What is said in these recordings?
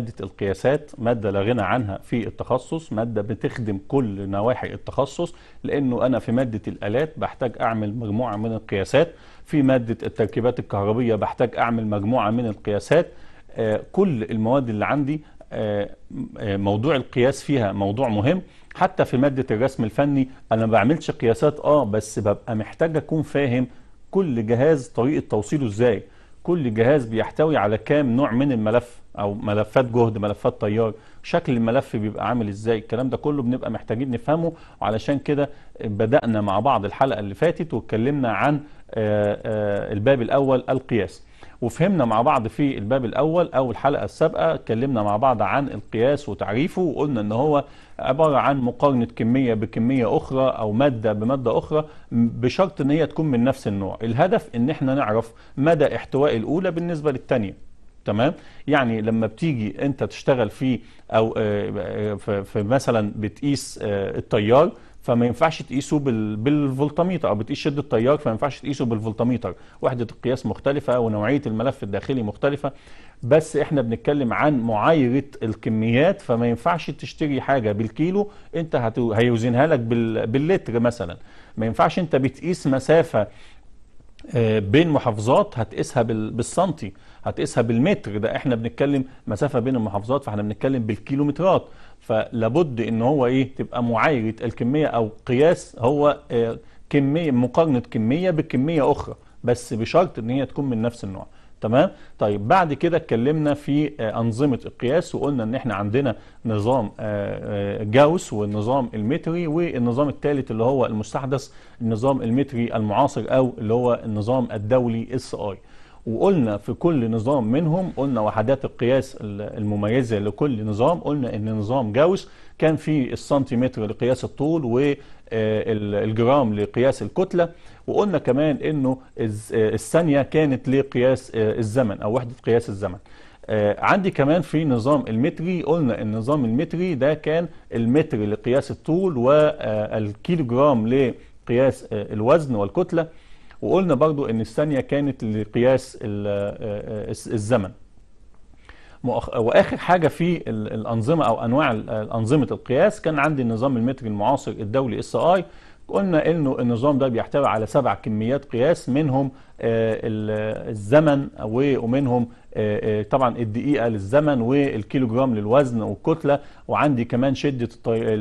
مادة القياسات مادة لا غنى عنها في التخصص مادة بتخدم كل نواحي التخصص لأنه أنا في مادة الآلات بحتاج أعمل مجموعة من القياسات في مادة التركيبات الكهربية بحتاج أعمل مجموعة من القياسات آه كل المواد اللي عندي آه, آه، موضوع القياس فيها موضوع مهم حتى في مادة الرسم الفني أنا ما بعملش قياسات آه بس ببقى محتاج أكون فاهم كل جهاز طريقة توصيله إزاي كل جهاز بيحتوي على كام نوع من الملف او ملفات جهد ملفات تيار شكل الملف بيبقى عامل ازاي الكلام ده كله بنبقى محتاجين نفهمه علشان كده بدأنا مع بعض الحلقة اللي فاتت واتكلمنا عن آه، آه، الباب الاول القياس وفهمنا مع بعض في الباب الاول او الحلقه السابقه اتكلمنا مع بعض عن القياس وتعريفه وقلنا ان هو عباره عن مقارنه كميه بكميه اخرى او ماده بماده اخرى بشرط ان هي تكون من نفس النوع الهدف ان احنا نعرف مدى احتواء الاولى بالنسبه للثانيه تمام يعني لما بتيجي انت تشتغل آه، آه، في او في مثلا بتقيس آه، التيار فما ينفعش تقيسه بالفولتميتر او بتقيس شده التيار فما ينفعش تقيسه بالفولتميتر وحده القياس مختلفه ونوعيه الملف الداخلي مختلفه بس احنا بنتكلم عن معايره الكميات فما ينفعش تشتري حاجه بالكيلو انت هيوزنها لك باللتر مثلا ما ينفعش انت بتقيس مسافه بين محافظات هتقيسها بالسنتي هتقيسها بالمتر ده احنا بنتكلم مسافه بين المحافظات فاحنا بنتكلم بالكيلومترات فلابد ان هو ايه تبقى معايره الكميه او قياس هو آه، كميه مقارنه كميه بكميه اخرى بس بشرط ان هي تكون من نفس النوع تمام طيب بعد كده اتكلمنا في آه، انظمه القياس وقلنا ان احنا عندنا نظام آه، جاوس والنظام المتري والنظام الثالث اللي هو المستحدث النظام المتري المعاصر او اللي هو النظام الدولي اس اي وقلنا في كل نظام منهم قلنا وحدات القياس المميزة لكل نظام قلنا ان نظام جاوس كان في السنتيمتر لقياس الطول والجرام آه، لقياس الكتلة وقلنا كمان انه آه، الثانية كانت لقياس آه، الزمن او وحدة قياس الزمن عندي كمان في نظام المتري قلنا النظام المتري ده كان المتر لقياس الطول والكيلو جرام لقياس الوزن والكتلة وقلنا برضو ان الثانية كانت لقياس آه، آه، الزمن واخر حاجه في الانظمه او انواع آه، انظمه القياس كان عندي النظام المتري المعاصر الدولي اس اي قلنا انه النظام ده بيحتوي على سبع كميات قياس منهم آه، الزمن ومنهم آه، آه، طبعا الدقيقه للزمن والكيلو جرام للوزن والكتله وعندي كمان شده الطي...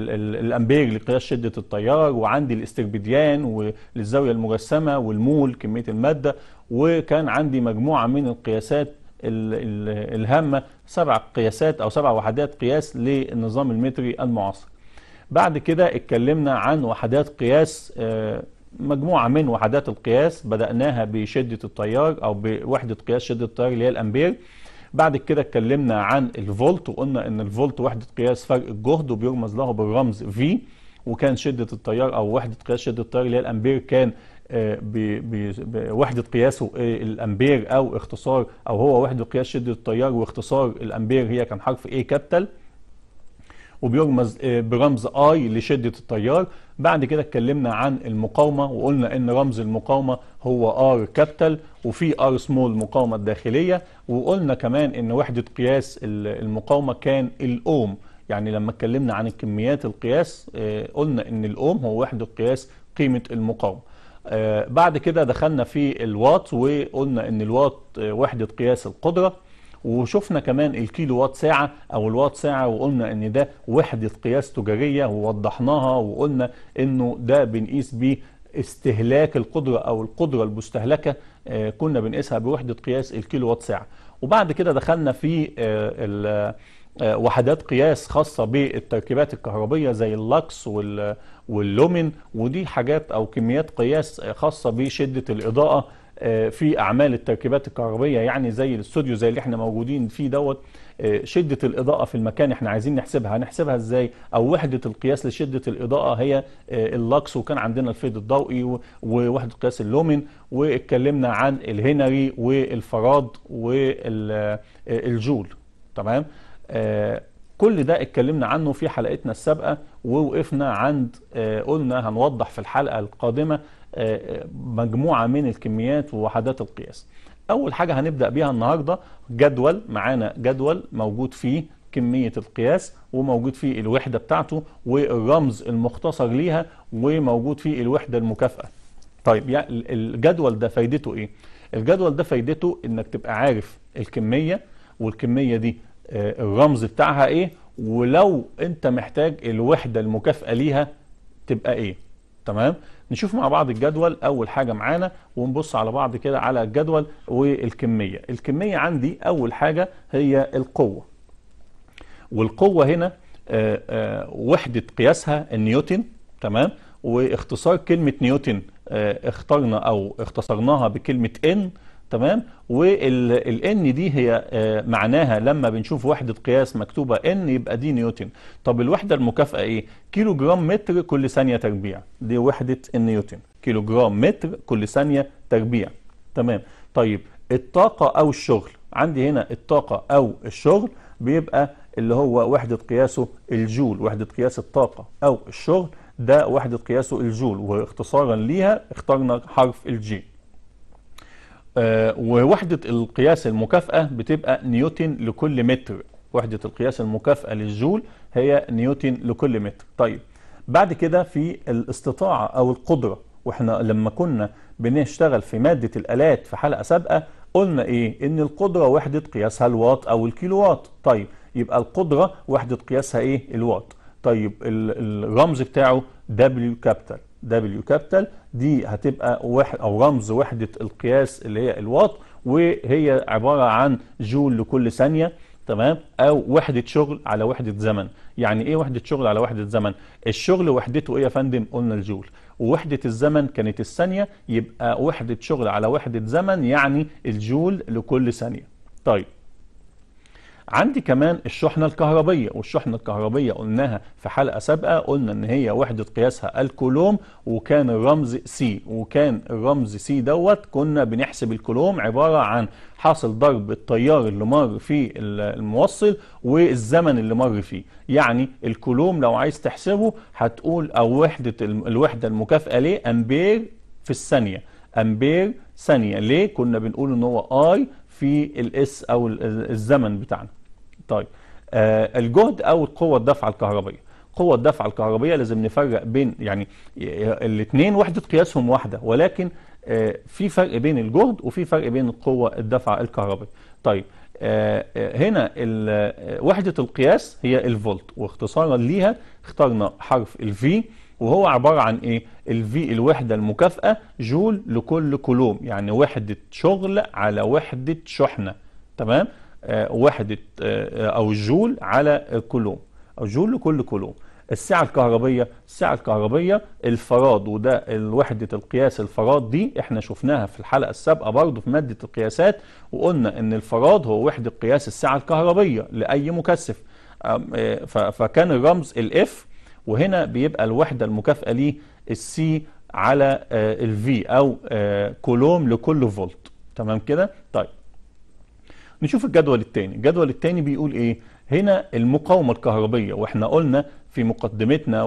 الامبير لقياس شده التيار وعندي الاستربديان للزاويه المجسمه والمول كميه الماده وكان عندي مجموعه من القياسات الهامه سبع قياسات او سبع وحدات قياس للنظام المتري المعاصر بعد كده اتكلمنا عن وحدات قياس آه، مجموعة من وحدات القياس بدأناها بشدة التيار أو بوحدة قياس شدة التيار اللي هي الأمبير بعد كده اتكلمنا عن الفولت وقلنا ان الفولت وحدة قياس فرق الجهد وبيرمز له بالرمز V وكان شدة التيار أو وحدة قياس شدة التيار اللي هي الأمبير كان آه، بوحدة قياسه آه، الأمبير أو اختصار أو هو وحدة قياس شدة التيار واختصار الأمبير هي كان حرف A كابتل وبيرمز آه، برمز اي لشده التيار بعد كده اتكلمنا عن المقاومه وقلنا ان رمز المقاومه هو ار كابيتال وفي ار سمول مقاومه الداخليه وقلنا كمان ان وحده قياس المقاومه كان الاوم يعني لما اتكلمنا عن الكميات القياس آه، قلنا ان الاوم هو وحده قياس قيمه المقاومه آه، بعد كده دخلنا في الوات وقلنا ان الوات وحده قياس القدره وشفنا كمان الكيلو وات ساعة أو الوات ساعة وقلنا إن ده وحدة قياس تجارية ووضحناها وقلنا إنه ده بنقيس بيه استهلاك القدرة أو القدرة المستهلكة آه، كنا بنقيسها بوحدة قياس الكيلو وات ساعة وبعد كده دخلنا في آه، آه، وحدات قياس خاصة بالتركيبات الكهربية زي اللكس واللومن ودي حاجات أو كميات قياس خاصة بشدة الإضاءة آه، في اعمال التركيبات الكهربيه يعني زي الاستوديو زي اللي احنا موجودين فيه دوت آه، شده الاضاءه في المكان احنا عايزين نحسبها هنحسبها ازاي او وحده القياس لشده الاضاءه هي آه، اللكس وكان عندنا الفيد الضوئي ووحده قياس اللومن واتكلمنا عن الهنري والفراد والجول تمام كل ده اتكلمنا عنه في حلقتنا السابقه ووقفنا عند قلنا هنوضح في الحلقه القادمه مجموعة من الكميات ووحدات القياس أول حاجة هنبدأ بها النهاردة جدول معانا جدول موجود فيه كمية القياس وموجود فيه الوحدة بتاعته والرمز المختصر ليها وموجود فيه الوحدة المكافأة طيب يعني الجدول ده فايدته ايه الجدول ده فايدته انك تبقى عارف الكمية والكمية دي آه، الرمز بتاعها ايه ولو انت محتاج الوحدة المكافأة ليها تبقى ايه تمام نشوف مع بعض الجدول اول حاجه معانا ونبص على بعض كده على الجدول والكميه الكميه عندي اول حاجه هي القوه والقوه هنا آه، آه، وحده قياسها النيوتن تمام واختصار كلمه نيوتن آه، اخترنا او اختصرناها بكلمه ان تمام والان دي هي آه، معناها لما بنشوف وحده قياس مكتوبه ان يبقى دي نيوتن طب الوحده المكافاه ايه كيلو جرام متر كل ثانيه تربيع دي وحده النيوتن كيلو جرام متر كل ثانيه تربيع تمام طيب الطاقه او الشغل عندي هنا الطاقه او الشغل بيبقى اللي هو وحده قياسه الجول وحده قياس الطاقه او الشغل ده وحده قياسه الجول واختصارا ليها اخترنا حرف الجيم آه، ووحدة القياس المكافأة بتبقى نيوتن لكل متر وحدة القياس المكافأة للجول هي نيوتن لكل متر طيب بعد كده في الاستطاعة أو القدرة واحنا لما كنا بنشتغل في مادة الآلات في حلقة سابقة قلنا ايه ان القدرة وحدة قياسها الواط او الكيلووات طيب يبقى القدرة وحدة قياسها ايه الواط طيب الرمز بتاعه W كابيتال دبليو كابيتال دي هتبقى واحد او رمز وحده القياس اللي هي الواط وهي عباره عن جول لكل ثانيه تمام او وحده شغل على وحده زمن يعني ايه وحده شغل على وحده زمن الشغل وحدته ايه يا فندم قلنا الجول ووحده الزمن كانت الثانيه يبقى وحده شغل على وحده زمن يعني الجول لكل ثانيه طيب عندي كمان الشحنة الكهربية والشحنة الكهربية قلناها في حلقة سابقة قلنا ان هي وحدة قياسها الكولوم وكان الرمز سي وكان الرمز سي دوت كنا بنحسب الكولوم عبارة عن حاصل ضرب التيار اللي مر في الموصل والزمن اللي مر فيه يعني الكولوم لو عايز تحسبه هتقول او وحدة الوحدة المكافئة ليه امبير في الثانية امبير ثانية ليه كنا بنقول ان هو اي في الاس او الزمن بتاعنا طيب آه الجهد او القوه الدفعه الكهربائيه قوة الدفع الكهربائيه لازم نفرق بين يعني آه، الاثنين وحدة قياسهم واحدة ولكن آه، في فرق بين الجهد وفي فرق بين القوة الدفع الكهربائيه طيب آه، هنا وحدة القياس هي الفولت واختصارا ليها اخترنا حرف الفي وهو عبارة عن ايه الفي الوحدة المكافئة جول لكل كولوم يعني وحدة شغل على وحدة شحنة تمام آه، وحدة آه، أو جول على كولوم أو جول لكل كولوم السعة الكهربية السعة الكهربية الفراد وده وحدة القياس الفراد دي احنا شفناها في الحلقة السابقة برضه في مادة القياسات وقلنا ان الفراد هو وحدة قياس السعة الكهربية لأي مكثف آه، فكان الرمز الاف وهنا بيبقى الوحدة المكافئة ليه السي على الفي او كولوم لكل فولت تمام كده طيب نشوف الجدول الثاني الجدول الثاني بيقول ايه هنا المقاومة الكهربية واحنا قلنا في مقدمتنا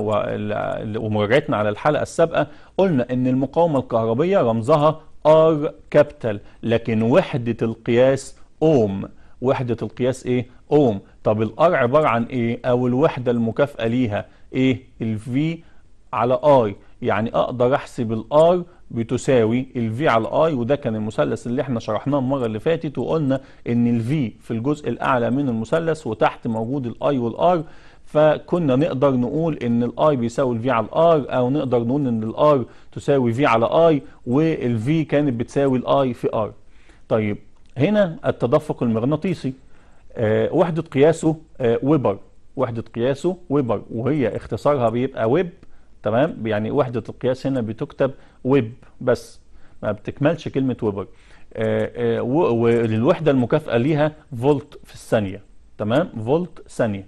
ومراجعتنا على الحلقة السابقة قلنا ان المقاومة الكهربية رمزها ار كابيتال لكن وحدة القياس اوم وحدة القياس ايه اوم طب الار عبارة عن ايه او الوحدة المكافئة ليها ايه الفي على اي يعني اقدر احسب الار بتساوي الفي على الاي وده كان المثلث اللي احنا شرحناه المره اللي فاتت وقلنا ان الفي في الجزء الاعلى من المثلث وتحت موجود الاي والار فكنا نقدر نقول ان الاي بيساوي الفي على الار او نقدر نقول ان الار تساوي في على اي والفي كانت بتساوي الاي في ار طيب هنا التدفق المغناطيسي آه وحده قياسه آه ويبر وحده قياسه ويبر وهي اختصارها بيبقى ويب تمام يعني وحده القياس هنا بتكتب ويب بس ما بتكملش كلمه ويبر آه، آه، والوحده المكافئه ليها فولت في الثانيه تمام فولت ثانيه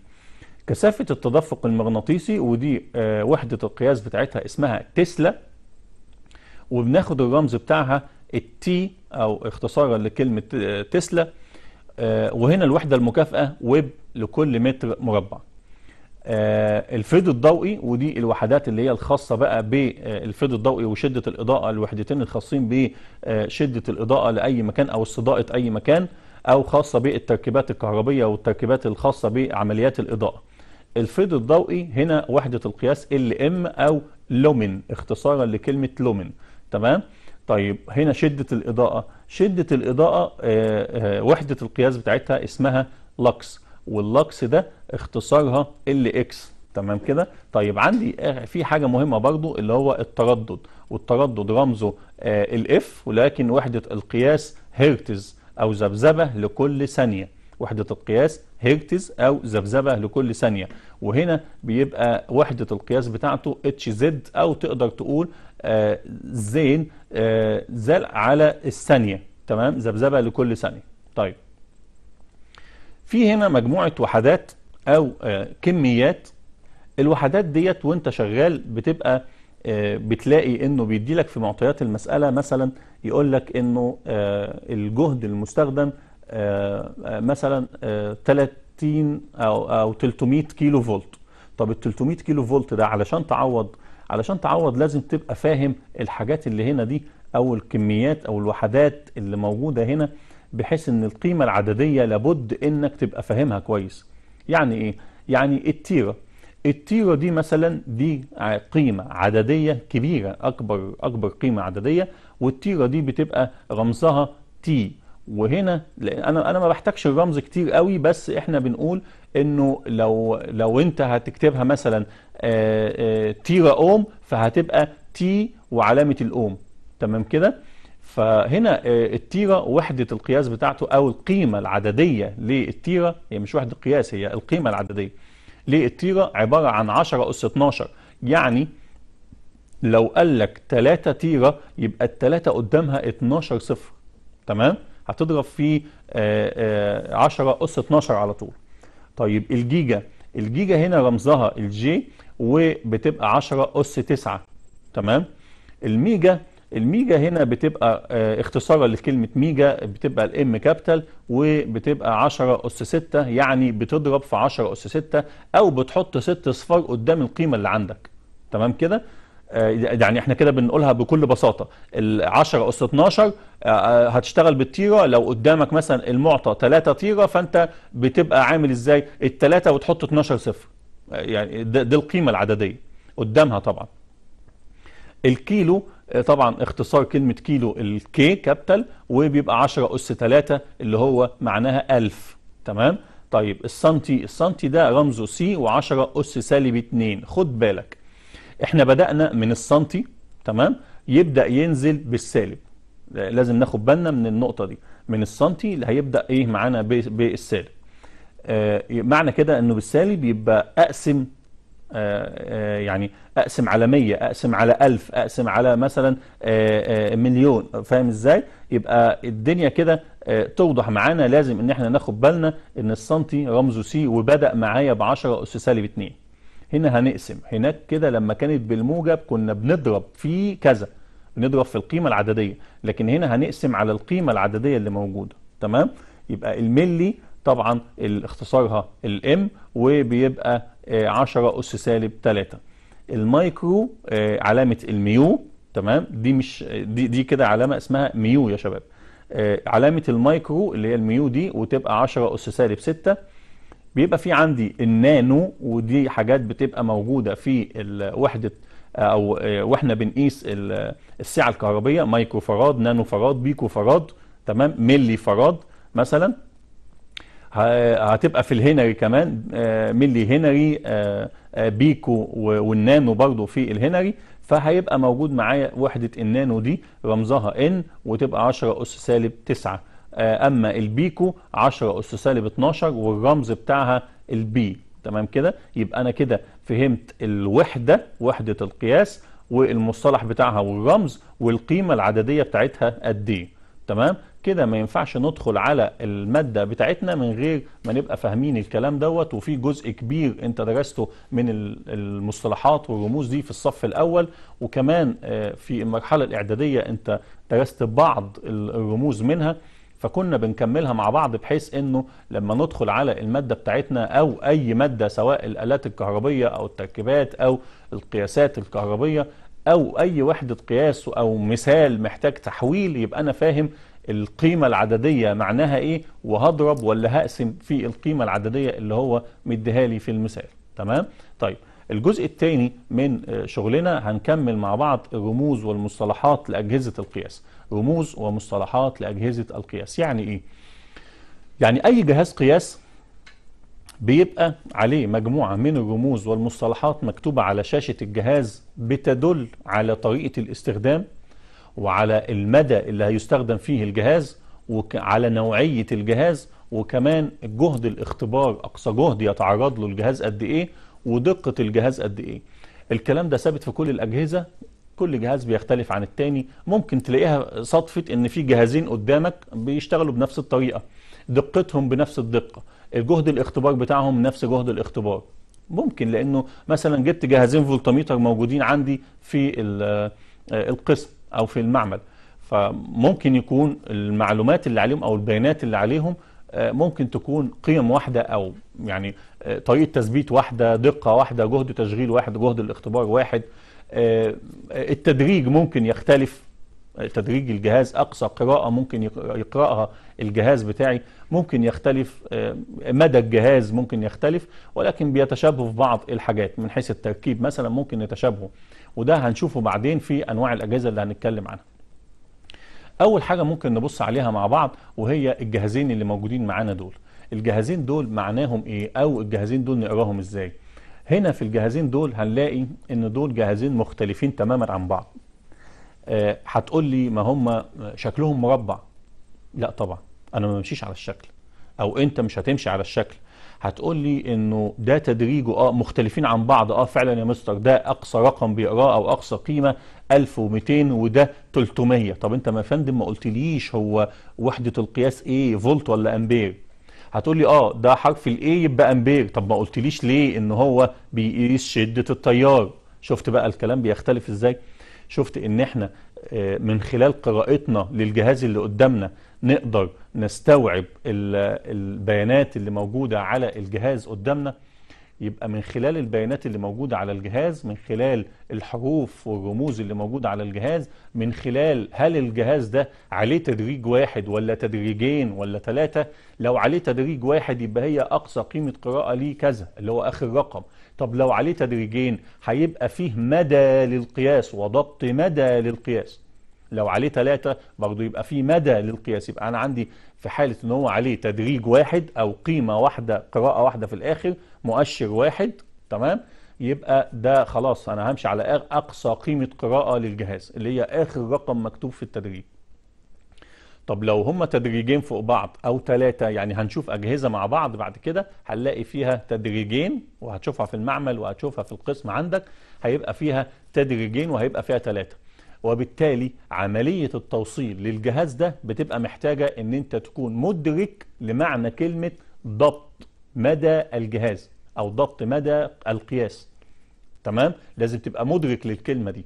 كثافه التدفق المغناطيسي ودي آه، وحده القياس بتاعتها اسمها تسلا وبناخد الرمز بتاعها التي او اختصارا لكلمه تسلا وهنا الوحده المكافئه ويب لكل متر مربع آه، الفيض الضوئي ودي الوحدات اللي هي الخاصة بقى بالفيض الضوئي وشدة الإضاءة الوحدتين الخاصين بشدة الإضاءة لأي مكان أو استضاءة أي مكان أو خاصة بالتركيبات الكهربية والتركيبات الخاصة بعمليات الإضاءة الفيض الضوئي هنا وحدة القياس LM أو لومن اختصارا لكلمة لومن تمام؟ طيب هنا شدة الإضاءة شدة الإضاءة آه، آه، وحدة القياس بتاعتها اسمها لكس واللكس ده اختصارها ال اكس تمام كده طيب عندي آه، في حاجه مهمه برضو اللي هو التردد والتردد رمزه آه، الاف ولكن وحده القياس هرتز او ذبذبه لكل ثانيه وحده القياس هرتز او ذبذبه لكل ثانيه وهنا بيبقى وحده القياس بتاعته اتش زد او تقدر تقول آه، زين زل على الثانيه تمام ذبذبه لكل ثانيه طيب في هنا مجموعه وحدات او آه، كميات الوحدات ديت وانت شغال بتبقى آه، بتلاقي انه بيدي لك في معطيات المسألة مثلا يقول لك انه آه، الجهد المستخدم مثلا 30 او او 300 كيلو فولت طب ال 300 كيلو فولت ده علشان تعوض علشان تعوض لازم تبقى فاهم الحاجات اللي هنا دي او الكميات او الوحدات اللي موجودة هنا بحيث ان القيمة العددية لابد انك تبقى فاهمها كويس يعني ايه يعني التيره التيره دي مثلا دي قيمه عدديه كبيره اكبر اكبر قيمه عدديه والتيره دي بتبقى رمزها تي وهنا انا انا ما بحتاجش الرمز كتير قوي بس احنا بنقول انه لو لو انت هتكتبها مثلا آه، آه، تيره اوم فهتبقى تي وعلامه الاوم تمام كده فهنا آه، التيرة وحدة القياس بتاعته أو القيمة العددية للتيرة هي مش وحدة قياس هي القيمة العددية للتيرة عبارة عن 10 أس 12 يعني لو قال لك 3 تيرة يبقى الثلاثة قدامها 12 صفر تمام هتضرب في 10 أس 12 على طول طيب الجيجا الجيجا هنا رمزها الجي وبتبقى 10 أس 9 تمام الميجا الميجا هنا بتبقى آه، اختصارا لكلمة ميجا بتبقى الام كابيتال وبتبقى 10 أس 6 يعني بتضرب في 10 أس 6 أو بتحط 6 اصفار قدام القيمة اللي عندك تمام كده؟ آه، يعني احنا كده بنقولها بكل بساطة ال 10 أس 12 آه، هتشتغل بالطيره لو قدامك مثلا المعطى 3 طيره فأنت بتبقى عامل ازاي التلاتة وتحط 12 صفر يعني دي القيمة العددية قدامها طبعا الكيلو آه، طبعا اختصار كلمة كيلو الكي كابتل وبيبقى 10 أس 3 اللي هو معناها 1000 تمام طيب السنتي السنتي ده رمزه سي و10 أس سالب 2 خد بالك احنا بدأنا من السنتي تمام يبدأ ينزل بالسالب آه، لازم ناخد بالنا من النقطة دي من السنتي اللي هيبدأ ايه معانا بالسالب آه معنى كده انه بالسالب يبقى اقسم آه، آه، يعني اقسم على 100 اقسم على 1000 اقسم على مثلا آه، مليون فاهم ازاي يبقى الدنيا كده توضح معانا لازم ان احنا ناخد بالنا ان السنتي رمزه سي وبدا معايا ب 10 اس سالب 2 هنا هنقسم هناك كده لما كانت بالموجب كنا بنضرب في كذا بنضرب في القيمه العدديه لكن هنا هنقسم على القيمه العدديه اللي موجوده تمام يبقى الملي طبعا اختصارها الام وبيبقى 10 آه، اس سالب 3 المايكرو آه، علامه الميو تمام دي مش دي دي كده علامه اسمها ميو يا شباب آه، علامه المايكرو اللي هي الميو دي وتبقى 10 اس سالب 6 بيبقى في عندي النانو ودي حاجات بتبقى موجوده في وحده او واحنا بنقيس السعه الكهربيه مايكرو فراد نانو فراد بيكو فراد تمام ملي فراد مثلا هتبقى في الهنري كمان آه، ملي هنري آه، آه، بيكو والنانو برضو في الهنري فهيبقى موجود معايا وحدة النانو دي رمزها ان وتبقى 10 أس سالب 9 أما البيكو 10 أس سالب 12 والرمز بتاعها البي تمام كده يبقى أنا كده فهمت الوحدة وحدة القياس والمصطلح بتاعها والرمز والقيمة العددية بتاعتها قد ايه تمام كده ما ينفعش ندخل على الماده بتاعتنا من غير ما نبقى فاهمين الكلام دوت وفي جزء كبير انت درسته من المصطلحات والرموز دي في الصف الاول وكمان آه، في المرحله الاعداديه انت درست بعض الرموز منها فكنا بنكملها مع بعض بحيث انه لما ندخل على المادة بتاعتنا او اي مادة سواء الالات الكهربية او التركيبات او القياسات الكهربية أو أي وحدة قياس أو مثال محتاج تحويل يبقى أنا فاهم القيمة العددية معناها إيه وهضرب ولا هقسم في القيمة العددية اللي هو مديها لي في المثال تمام طيب الجزء الثاني من آه، شغلنا هنكمل مع بعض الرموز والمصطلحات لأجهزة القياس رموز ومصطلحات لأجهزة القياس يعني إيه؟ يعني أي جهاز قياس بيبقى عليه مجموعة من الرموز والمصطلحات مكتوبة على شاشة الجهاز بتدل على طريقة الاستخدام وعلى المدى اللي هيستخدم فيه الجهاز وعلى نوعية الجهاز وكمان جهد الاختبار أقصى جهد يتعرض له الجهاز قد إيه ودقة الجهاز قد إيه الكلام ده ثابت في كل الأجهزة كل جهاز بيختلف عن التاني ممكن تلاقيها صدفة ان في جهازين قدامك بيشتغلوا بنفس الطريقة دقتهم بنفس الدقة الجهد الاختبار بتاعهم نفس جهد الاختبار ممكن لانه مثلا جبت جهازين فولتميتر موجودين عندي في آه، القسم او في المعمل فممكن يكون المعلومات اللي عليهم او البيانات اللي عليهم آه، ممكن تكون قيم واحده او يعني آه، طريقه تثبيت واحده دقه واحده جهد تشغيل واحد جهد الاختبار واحد التدريج ممكن يختلف تدريج الجهاز أقصى قراءة ممكن يقرأها الجهاز بتاعي ممكن يختلف آه، مدى الجهاز ممكن يختلف ولكن بيتشابهوا في بعض الحاجات من حيث التركيب مثلا ممكن يتشابهوا وده هنشوفه بعدين في أنواع الأجهزة اللي هنتكلم عنها أول حاجة ممكن نبص عليها مع بعض وهي الجهازين اللي موجودين معانا دول الجهازين دول معناهم إيه أو الجهازين دول نقراهم إزاي هنا في الجهازين دول هنلاقي ان دول جهازين مختلفين تماما عن بعض آه، هتقول لي ما هم شكلهم مربع لا طبعا انا ما بمشيش على الشكل او انت مش هتمشي على الشكل هتقول لي انه ده تدريجه اه مختلفين عن بعض اه فعلا يا مستر ده اقصى رقم بيقراه او اقصى قيمه 1200 وده 300 طب انت ما فندم ما قلتليش هو وحده القياس ايه فولت ولا امبير هتقول لي اه ده حرف الاي يبقى امبير طب ما قلتليش ليه ان هو بيقيس شده التيار شفت بقى الكلام بيختلف ازاي شفت ان احنا آه، من خلال قراءتنا للجهاز اللي قدامنا نقدر نستوعب البيانات اللي موجودة على الجهاز قدامنا يبقى من خلال البيانات اللي موجودة على الجهاز من خلال الحروف والرموز اللي موجودة على الجهاز من خلال هل الجهاز ده عليه تدريج واحد ولا تدريجين ولا ثلاثة لو عليه تدريج واحد يبقى هي أقصى قيمة قراءة ليه كذا اللي هو آخر رقم طب لو عليه تدريجين هيبقى فيه مدى للقياس وضبط مدى للقياس لو عليه ثلاثة برضه يبقى فيه مدى للقياس يبقى أنا عندي في حالة أن هو عليه تدريج واحد أو قيمة واحدة قراءة واحدة في الآخر مؤشر واحد تمام يبقى ده خلاص أنا همشي على أقصى قيمة قراءة للجهاز اللي هي آخر رقم مكتوب في التدريج طب لو هم تدريجين فوق بعض او ثلاثه يعني هنشوف اجهزه مع بعض بعد كده هنلاقي فيها تدريجين وهتشوفها في المعمل وهتشوفها في القسم عندك هيبقى فيها تدريجين وهيبقى فيها ثلاثه وبالتالي عمليه التوصيل للجهاز ده بتبقى محتاجه ان انت تكون مدرك لمعنى كلمه ضبط مدى الجهاز او ضبط مدى القياس تمام لازم تبقى مدرك للكلمه دي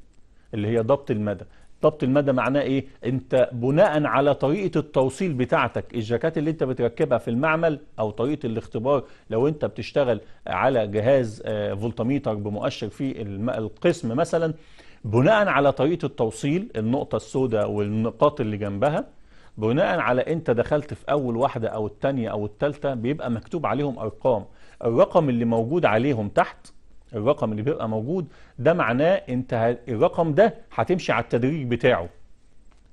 اللي هي ضبط المدى ضبط المدى معناه ايه انت بناء على طريقه التوصيل بتاعتك الجاكات اللي انت بتركبها في المعمل او طريقه الاختبار لو انت بتشتغل على جهاز آه، فولتميتر بمؤشر في القسم مثلا بناء على طريقه التوصيل النقطه السوداء والنقاط اللي جنبها بناء على انت دخلت في اول واحده او الثانيه او الثالثه بيبقى مكتوب عليهم ارقام الرقم اللي موجود عليهم تحت الرقم اللي بيبقى موجود ده معناه انت الرقم ده هتمشي على التدريج بتاعه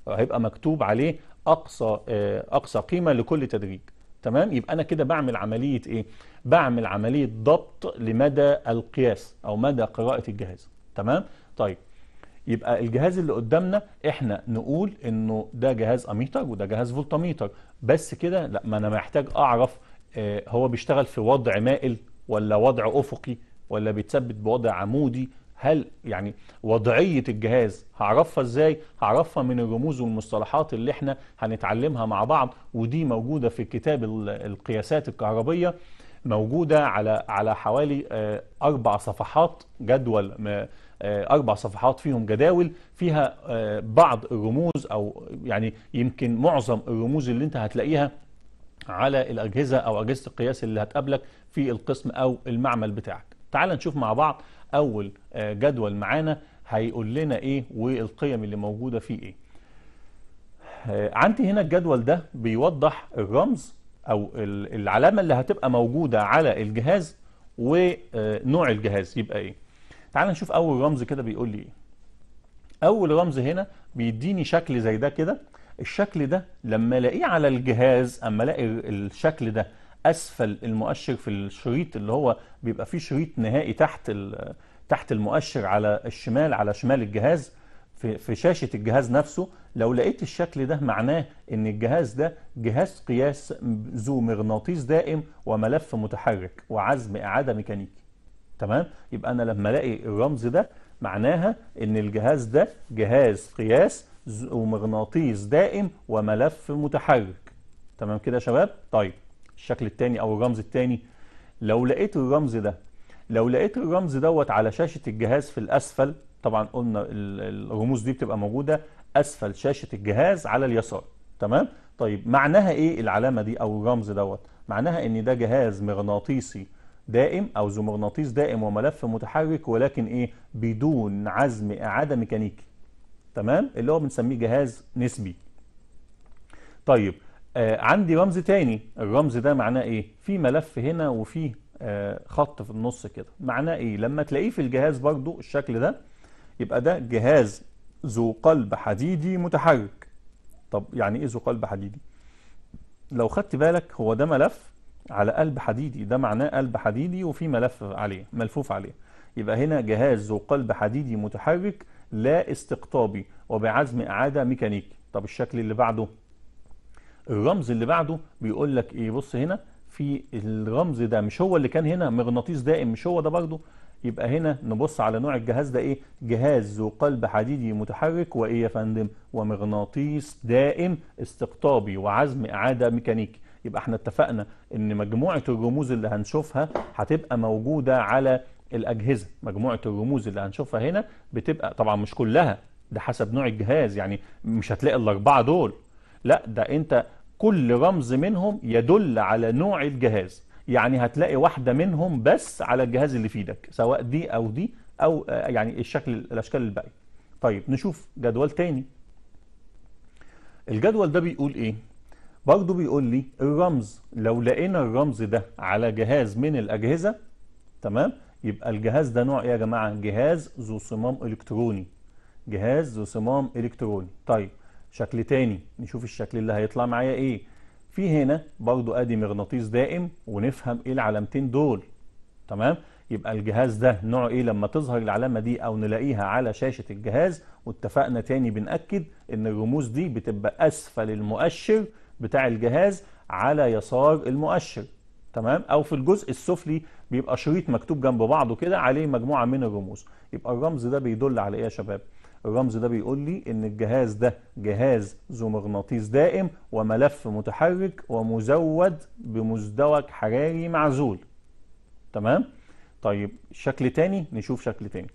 هيبقى مكتوب عليه اقصى آه، اقصى قيمه لكل تدريج تمام يبقى انا كده بعمل عمليه ايه بعمل عمليه ضبط لمدى القياس او مدى قراءه الجهاز تمام طيب يبقى الجهاز اللي قدامنا احنا نقول انه ده جهاز اميتر وده جهاز فولتاميتر بس كده لا ما انا محتاج اعرف آه، هو بيشتغل في وضع مائل ولا وضع افقي ولا بيتثبت بوضع عمودي هل يعني وضعية الجهاز هعرفها ازاي هعرفها من الرموز والمصطلحات اللي احنا هنتعلمها مع بعض ودي موجودة في كتاب القياسات الكهربية موجودة على على حوالي آه، أربع صفحات جدول آه، أربع صفحات فيهم جداول فيها آه، بعض الرموز أو يعني يمكن معظم الرموز اللي أنت هتلاقيها على الأجهزة أو أجهزة القياس اللي هتقابلك في القسم أو المعمل بتاعك تعال نشوف مع بعض اول آه، جدول معانا هيقول لنا ايه والقيم اللي موجودة فيه ايه آه، عندي هنا الجدول ده بيوضح الرمز او العلامة اللي هتبقى موجودة على الجهاز ونوع آه، الجهاز يبقى ايه تعال نشوف اول رمز كده بيقول لي ايه اول رمز هنا بيديني شكل زي ده كده الشكل ده لما الاقيه على الجهاز اما الاقي الشكل ده اسفل المؤشر في الشريط اللي هو بيبقى فيه شريط نهائي تحت تحت المؤشر على الشمال على شمال الجهاز في في شاشه الجهاز نفسه لو لقيت الشكل ده معناه ان الجهاز ده جهاز قياس ذو مغناطيس دائم وملف متحرك وعزم اعاده ميكانيكي تمام يبقى انا لما الاقي الرمز ده معناها ان الجهاز ده جهاز قياس ومغناطيس دائم وملف متحرك تمام كده يا شباب طيب الشكل الثاني او الرمز الثاني لو لقيت الرمز ده لو لقيت الرمز دوت على شاشة الجهاز في الاسفل طبعا قلنا الرموز دي بتبقى موجودة اسفل شاشة الجهاز على اليسار تمام طيب معناها ايه العلامة دي او الرمز دوت معناها ان ده جهاز مغناطيسي دائم او ذو مغناطيس دائم وملف متحرك ولكن ايه بدون عزم اعاده ميكانيكي تمام اللي هو بنسميه جهاز نسبي طيب آه، عندي رمز تاني الرمز ده معناه ايه في ملف هنا وفي آه، خط في النص كده معناه ايه لما تلاقيه في الجهاز برضو الشكل ده يبقى ده جهاز ذو قلب حديدي متحرك طب يعني ايه ذو قلب حديدي لو خدت بالك هو ده ملف على قلب حديدي ده معناه قلب حديدي وفي ملف عليه ملفوف عليه يبقى هنا جهاز ذو قلب حديدي متحرك لا استقطابي وبعزم اعاده ميكانيكي طب الشكل اللي بعده الرمز اللي بعده بيقول لك ايه بص هنا في الرمز ده مش هو اللي كان هنا مغناطيس دائم مش هو ده برضه يبقى هنا نبص على نوع الجهاز ده ايه جهاز ذو قلب حديدي متحرك وايه يا فندم ومغناطيس دائم استقطابي وعزم اعاده ميكانيكي يبقى احنا اتفقنا ان مجموعه الرموز اللي هنشوفها هتبقى موجوده على الاجهزه مجموعه الرموز اللي هنشوفها هنا بتبقى طبعا مش كلها ده حسب نوع الجهاز يعني مش هتلاقي الاربعه دول لا ده انت كل رمز منهم يدل على نوع الجهاز يعني هتلاقي واحدة منهم بس على الجهاز اللي في ايدك سواء دي او دي او آه، يعني الشكل الاشكال الباقية طيب نشوف جدول تاني الجدول ده بيقول ايه برضه بيقول لي الرمز لو لقينا الرمز ده على جهاز من الاجهزة تمام يبقى الجهاز ده نوع ايه يا جماعة جهاز ذو صمام الكتروني جهاز ذو صمام الكتروني طيب شكل تاني نشوف الشكل اللي هيطلع معايا ايه في هنا برضو ادي مغناطيس دائم ونفهم ايه العلامتين دول تمام يبقى الجهاز ده نوعه ايه لما تظهر العلامه دي او نلاقيها على شاشه الجهاز واتفقنا تاني بنأكد ان الرموز دي بتبقى اسفل المؤشر بتاع الجهاز على يسار المؤشر تمام او في الجزء السفلي بيبقى شريط مكتوب جنب بعضه كده عليه مجموعه من الرموز يبقى الرمز ده بيدل على ايه يا شباب الرمز ده بيقول لي ان الجهاز ده جهاز ذو مغناطيس دائم وملف متحرك ومزود بمزدوج حراري معزول تمام طيب شكل تاني نشوف شكل تاني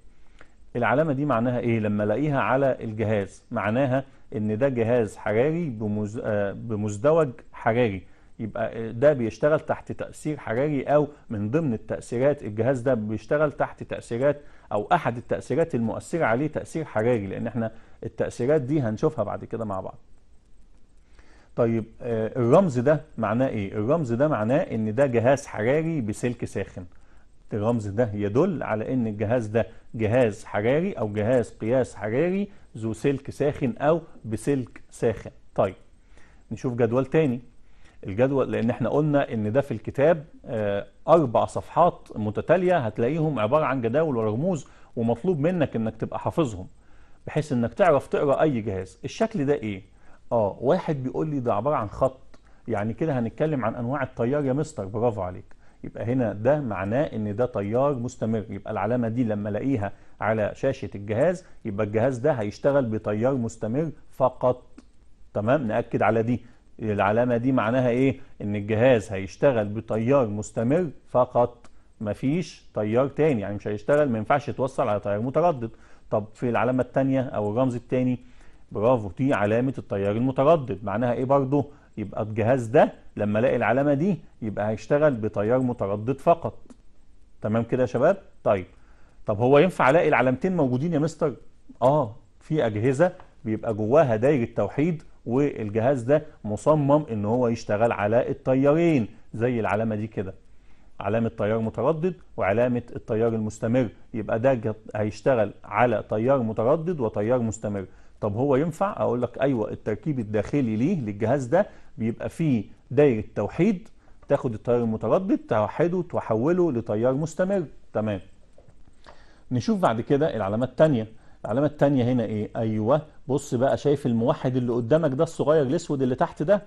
العلامة دي معناها ايه لما الاقيها على الجهاز معناها ان ده جهاز حراري بمز... آه، بمزدوج حراري يبقى آه، ده بيشتغل تحت تأثير حراري او من ضمن التأثيرات الجهاز ده بيشتغل تحت تأثيرات او احد التاثيرات المؤثره عليه تاثير حراري لان احنا التاثيرات دي هنشوفها بعد كده مع بعض طيب آه، الرمز ده معناه ايه الرمز ده معناه ان ده جهاز حراري بسلك ساخن الرمز ده يدل على ان الجهاز ده جهاز حراري او جهاز قياس حراري ذو سلك ساخن او بسلك ساخن طيب نشوف جدول تاني الجدول لان احنا قلنا ان ده في الكتاب آه، اربع صفحات متتاليه هتلاقيهم عباره عن جداول ورموز ومطلوب منك انك تبقى حافظهم بحيث انك تعرف تقرا اي جهاز الشكل ده ايه اه واحد بيقول لي ده عباره عن خط يعني كده هنتكلم عن انواع التيار يا مستر برافو عليك يبقى هنا ده معناه ان ده تيار مستمر يبقى العلامه دي لما الاقيها على شاشه الجهاز يبقى الجهاز ده هيشتغل بتيار مستمر فقط تمام ناكد على دي العلامة دي معناها ايه ان الجهاز هيشتغل بتيار مستمر فقط مفيش تيار تاني يعني مش هيشتغل ما ينفعش يتوصل على تيار متردد طب في العلامة التانية او الرمز التاني برافو دي علامة التيار المتردد معناها ايه برضه يبقى الجهاز ده لما الاقي العلامة دي يبقى هيشتغل بتيار متردد فقط تمام كده يا شباب طيب طب هو ينفع الاقي العلامتين موجودين يا مستر اه في اجهزة بيبقى جواها دايرة توحيد والجهاز ده مصمم ان هو يشتغل على التيارين زي العلامه دي كده علامه تيار متردد وعلامه التيار المستمر يبقى ده هيشتغل على تيار متردد وتيار مستمر طب هو ينفع اقول لك ايوه التركيب الداخلي ليه للجهاز ده بيبقى فيه دايره توحيد تاخد التيار المتردد توحده تحوله لتيار مستمر تمام نشوف بعد كده العلامه الثانيه العلامة التانية هنا ايه ايوه بص بقى شايف الموحد اللي قدامك ده الصغير الاسود اللي تحت ده